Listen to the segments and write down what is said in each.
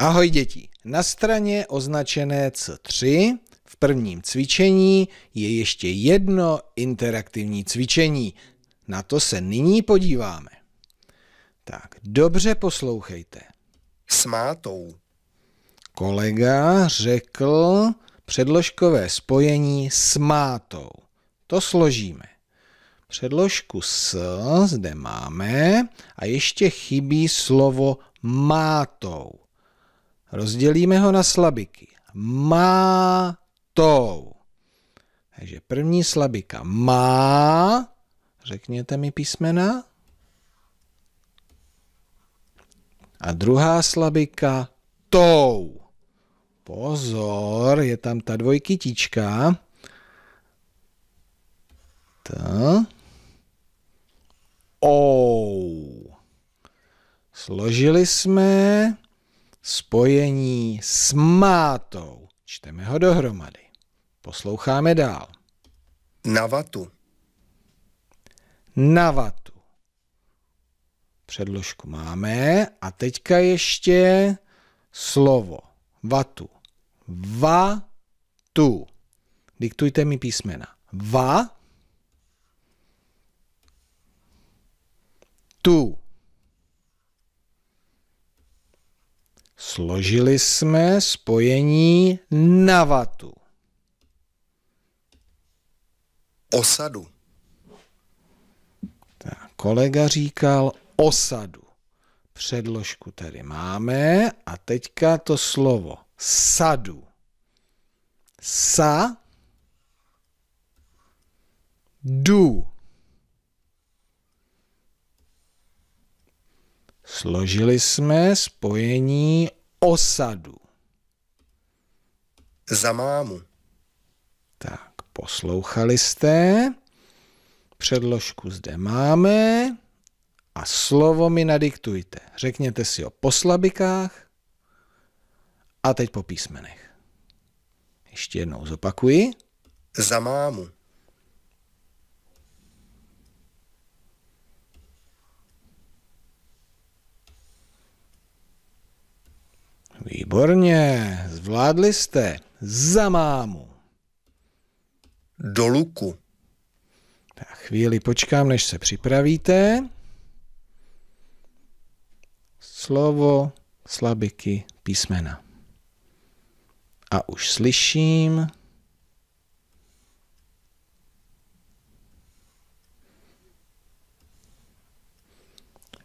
Ahoj děti, na straně označené C3 v prvním cvičení je ještě jedno interaktivní cvičení. Na to se nyní podíváme. Tak, dobře poslouchejte. S mátou. Kolega řekl předložkové spojení s mátou. To složíme. Předložku s zde máme a ještě chybí slovo mátou. Rozdělíme ho na slabiky. Má tou. Takže první slabika má, řekněte mi písmena, a druhá slabika tou. Pozor, je tam ta dvojkytička. Ta. Ou. Složili jsme spojení s mátou. Čteme ho dohromady. Posloucháme dál. Navatu. Navatu. Předložku máme a teďka ještě slovo. Vatu. Va tu. Diktujte mi písmena. Va tu. složili jsme spojení navatu. Osadu. Tak, kolega říkal osadu. Předložku tady máme a teďka to slovo sadu. Sa du. Složili jsme spojení osadu. Za mámu. Tak, poslouchali jste. Předložku zde máme a slovo mi nadiktujte. Řekněte si o poslabikách. a teď po písmenech. Ještě jednou zopakuji. Za mámu. Výborně, zvládli jste. Za mámu. Do luku. Tak chvíli počkám, než se připravíte. Slovo, slabiky, písmena. A už slyším.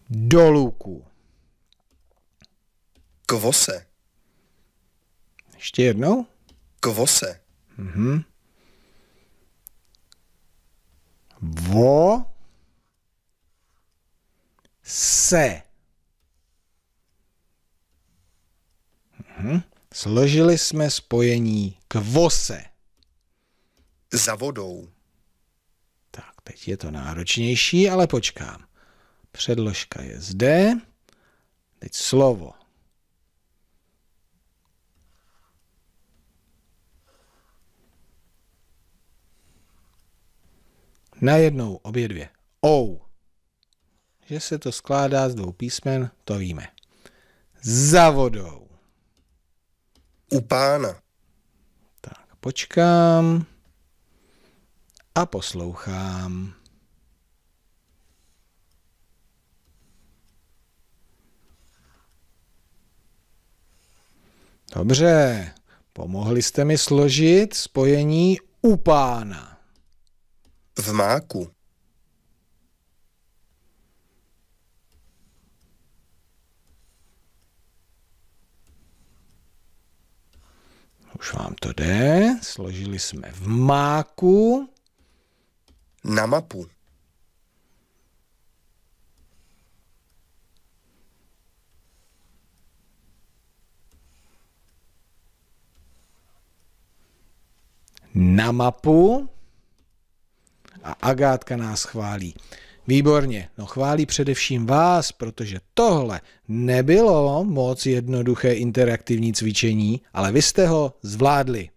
Do luku. Kvose. Ještě jednou? Kvose. Mhm. Vo se. Mhm. Složili jsme spojení kvose. Za vodou. Tak, teď je to náročnější, ale počkám. Předložka je zde. Teď slovo Najednou obě dvě. OU. Že se to skládá z dvou písmen, to víme. Za vodou. U pána. Tak, počkám a poslouchám. Dobře, pomohli jste mi složit spojení u pána v máku. Už vám to jde. Složili jsme v máku. Na mapu. Na mapu a Agátka nás chválí. Výborně, no chválí především vás, protože tohle nebylo moc jednoduché interaktivní cvičení, ale vy jste ho zvládli.